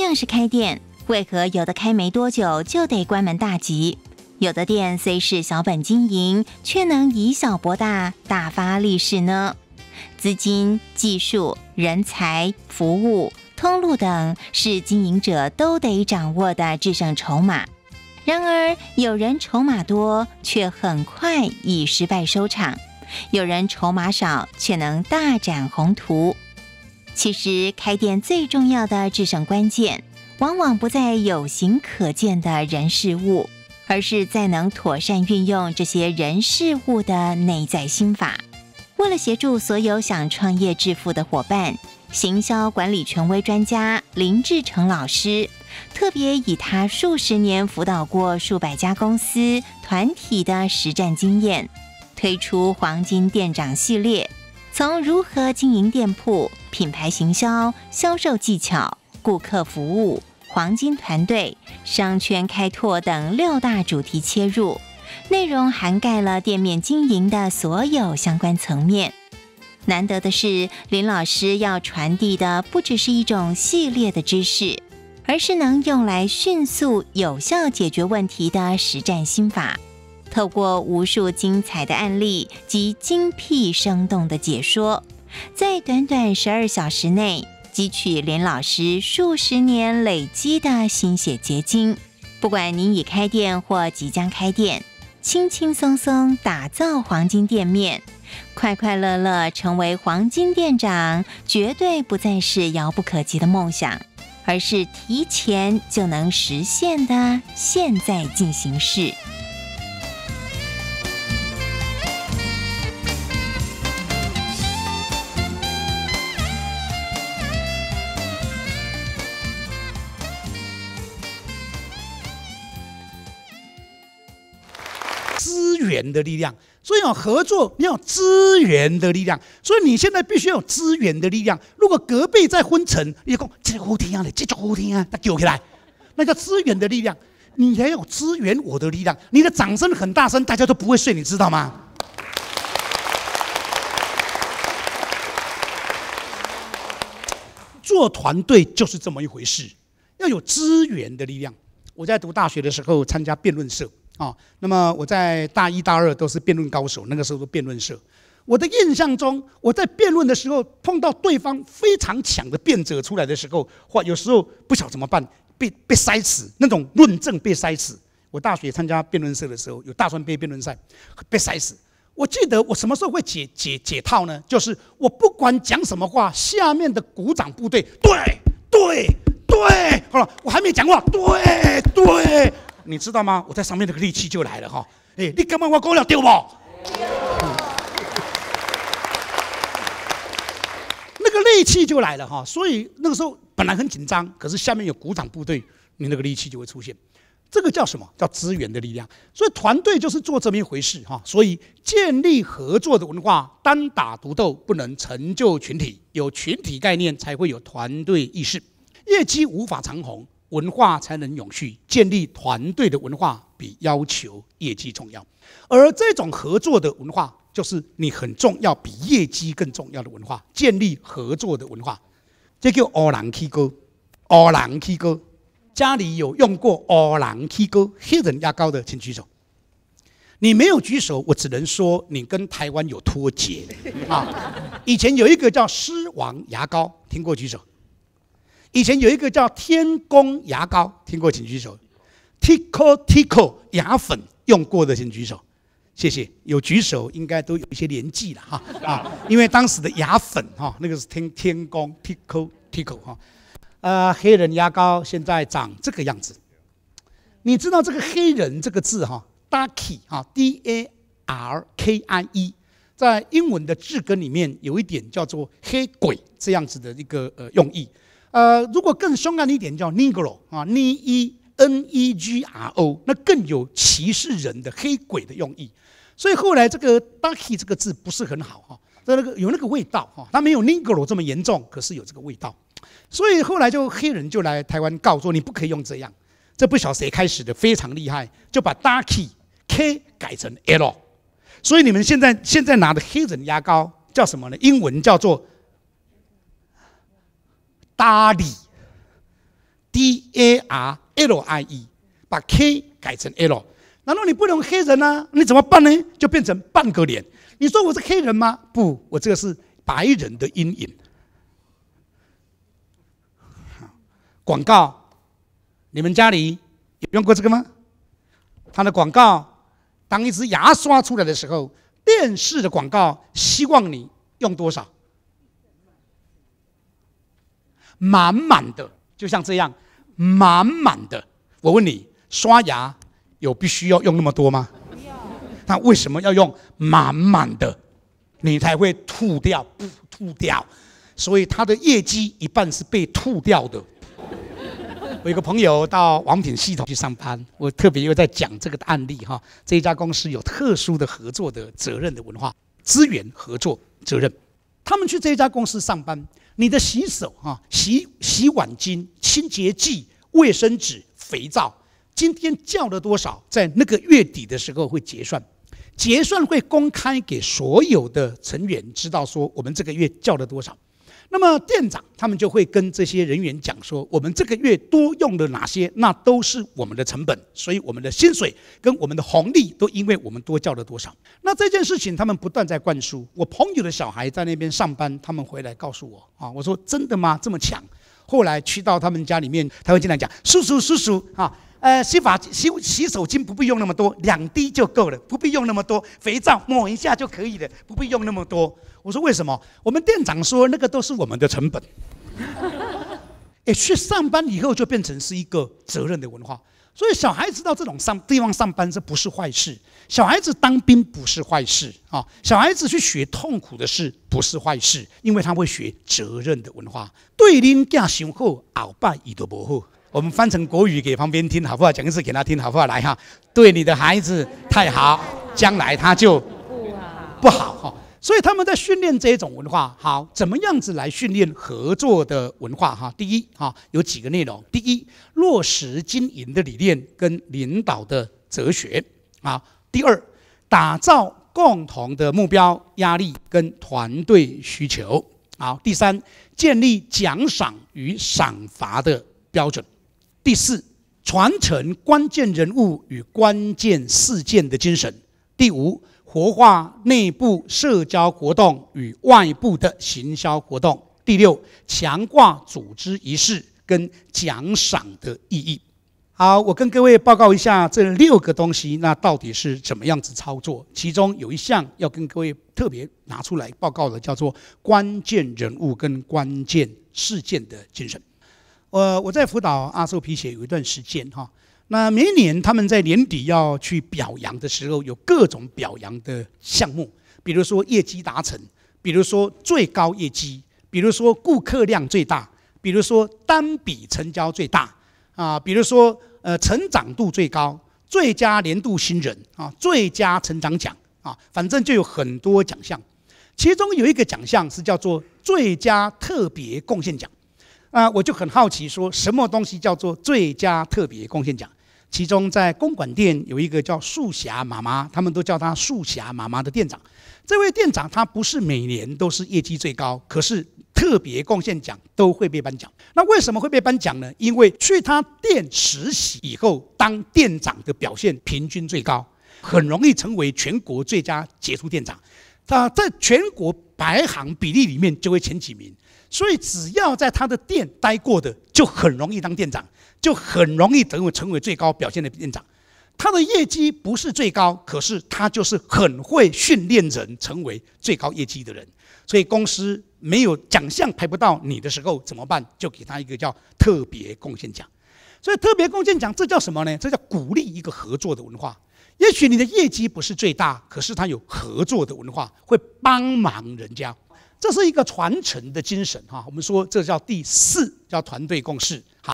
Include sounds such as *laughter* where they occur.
同样是开店，为何有的开没多久就得关门大吉？有的店虽是小本经营，却能以小博大，大发利市呢？资金、技术、人才、服务、通路等，是经营者都得掌握的制胜筹码。然而，有人筹码多，却很快以失败收场；有人筹码少，却能大展宏图。其实开店最重要的制胜关键，往往不在有形可见的人事物，而是在能妥善运用这些人事物的内在心法。为了协助所有想创业致富的伙伴，行销管理权威专家林志成老师，特别以他数十年辅导过数百家公司团体的实战经验，推出黄金店长系列，从如何经营店铺。品牌行销、销售技巧、顾客服务、黄金团队、商圈开拓等六大主题切入，内容涵盖了店面经营的所有相关层面。难得的是，林老师要传递的不只是一种系列的知识，而是能用来迅速、有效解决问题的实战心法。透过无数精彩的案例及精辟生动的解说。在短短十二小时内，汲取林老师数十年累积的心血结晶。不管您已开店或即将开店，轻轻松松打造黄金店面，快快乐乐成为黄金店长，绝对不再是遥不可及的梦想，而是提前就能实现的现在进行式。源的力量，所以要合作你要资源的力量，所以你现在必须要有资源的力量。如果隔壁在昏沉，你讲这好听啊，你这好听啊，他叫起来，那叫资源的力量。你也有支援我的力量。你的掌声很大声，大家都不会睡，你知道吗？做团队就是这么一回事，要有资源的力量。我在读大学的时候参加辩论社。啊，那么我在大一、大二都是辩论高手，那个时候都辩论社。我的印象中，我在辩论的时候碰到对方非常强的辩者出来的时候，或有时候不晓怎么办，被被塞死，那种论证被塞死。我大学参加辩论社的时候，有大专杯辩论赛，被塞死。我记得我什么时候会解解解套呢？就是我不管讲什么话，下面的鼓掌部队，对对对，好了，我还没讲话，对对。你知道吗？我在上面那个力气就来了哈！哎，你干嘛把公鸟丢我？那个力气就来了哈！所以那个时候本来很紧张，可是下面有鼓掌部队，你那个力气就会出现。这个叫什么叫资源的力量？所以团队就是做这么一回事哈！所以建立合作的文化，单打独斗不能成就群体，有群体概念才会有团队意识，业绩无法长虹。文化才能永续，建立团队的文化比要求业绩重要，而这种合作的文化就是你很重要，比业绩更重要的文化，建立合作的文化，这叫奥兰 K 歌，奥兰 K 歌。家里有用过奥兰 K 歌黑人牙膏的请举手，你没有举手，我只能说你跟台湾有脱节啊。以前有一个叫狮王牙膏，听过举手。以前有一个叫天工牙膏，听过请举手。Tico Tico 牙粉用过的请举手，谢谢。有举手应该都有一些年纪了哈啊，因为当时的牙粉哈，那个是天天工 Tico Tico 哈，呃，黑人牙膏现在长这个样子。你知道这个“黑人”这个字哈，Darky 哈，D-A-R-K-I-E，在英文的字根里面有一点叫做“黑鬼”这样子的一个呃用意。呃，如果更凶悍一点，叫 Negro 啊，N-E-N-G-R-O，那更有歧视人的黑鬼的用意。所以后来这个 Ducky 这个字不是很好哈，那个有那个味道哈，它没有 Negro 这么严重，可是有这个味道。所以后来就黑人就来台湾告说你不可以用这样，这不晓得谁开始的，非常厉害，就把 Ducky K 改成 L。所以你们现在现在拿的黑人牙膏叫什么呢？英文叫做。Darlie，把 K 改成 L，难道你不能黑人啊？你怎么办呢？就变成半个脸。你说我是黑人吗？不，我这个是白人的阴影。广告，你们家里有用过这个吗？他的广告，当一支牙刷出来的时候，电视的广告，希望你用多少？满满的，就像这样，满满的。我问你，刷牙有必须要用那么多吗？不要。那为什么要用满满的，你才会吐掉？吐掉。所以他的业绩一半是被吐掉的。我有个朋友到王品系统去上班，我特别又在讲这个案例哈。这一家公司有特殊的合作的责任的文化，资源合作责任。他们去这家公司上班，你的洗手啊、洗洗碗巾、清洁剂、卫生纸、肥皂，今天叫了多少？在那个月底的时候会结算，结算会公开给所有的成员知道，说我们这个月叫了多少。那么店长他们就会跟这些人员讲说，我们这个月多用了哪些，那都是我们的成本，所以我们的薪水跟我们的红利都因为我们多交了多少。那这件事情他们不断在灌输。我朋友的小孩在那边上班，他们回来告诉我啊，我说真的吗？这么强？后来去到他们家里面，他会经常讲：“叔叔，叔叔，哈，呃，洗发洗洗手巾不必用那么多，两滴就够了，不必用那么多肥皂抹一下就可以了，不必用那么多。”我说：“为什么？”我们店长说：“那个都是我们的成本。*laughs* ” *laughs* 哎，去上班以后就变成是一个责任的文化。所以小孩子到这种上地方上班，这不是坏事。小孩子当兵不是坏事啊。小孩子去学痛苦的事不是坏事，因为他会学责任的文化。对您家先好，后拜伊都不好。我们翻成国语给旁边听好不好？讲一次给他听好不好？来哈，对你的孩子太好，将来他就不好哈。所以他们在训练这一种文化，好，怎么样子来训练合作的文化？哈，第一，哈，有几个内容：第一，落实经营的理念跟领导的哲学，啊；第二，打造共同的目标压力跟团队需求，好；第三，建立奖赏与赏罚的标准；第四，传承关键人物与关键事件的精神；第五。活化内部社交活动与外部的行销活动。第六，强化组织仪式跟奖赏的意义。好，我跟各位报告一下这六个东西，那到底是怎么样子操作？其中有一项要跟各位特别拿出来报告的，叫做关键人物跟关键事件的精神。呃，我在辅导阿寿皮鞋有一段时间哈。那每年他们在年底要去表扬的时候，有各种表扬的项目，比如说业绩达成，比如说最高业绩，比如说顾客量最大，比如说单笔成交最大，啊，比如说呃成长度最高，最佳年度新人啊，最佳成长奖啊，反正就有很多奖项。其中有一个奖项是叫做最佳特别贡献奖啊，我就很好奇说什么东西叫做最佳特别贡献奖？其中在公馆店有一个叫素霞妈妈，他们都叫她素霞妈妈的店长。这位店长她不是每年都是业绩最高，可是特别贡献奖都会被颁奖。那为什么会被颁奖呢？因为去她店实习以后当店长的表现平均最高，很容易成为全国最佳杰出店长。啊，在全国排行比例里面就会前几名，所以只要在他的店待过的就很容易当店长，就很容易成为成为最高表现的店长。他的业绩不是最高，可是他就是很会训练人成为最高业绩的人。所以公司没有奖项排不到你的时候怎么办？就给他一个叫特别贡献奖。所以特别贡献奖这叫什么呢？这叫鼓励一个合作的文化。也许你的业绩不是最大，可是他有合作的文化，会帮忙人家，这是一个传承的精神哈。我们说这叫第四，叫团队共事。哈。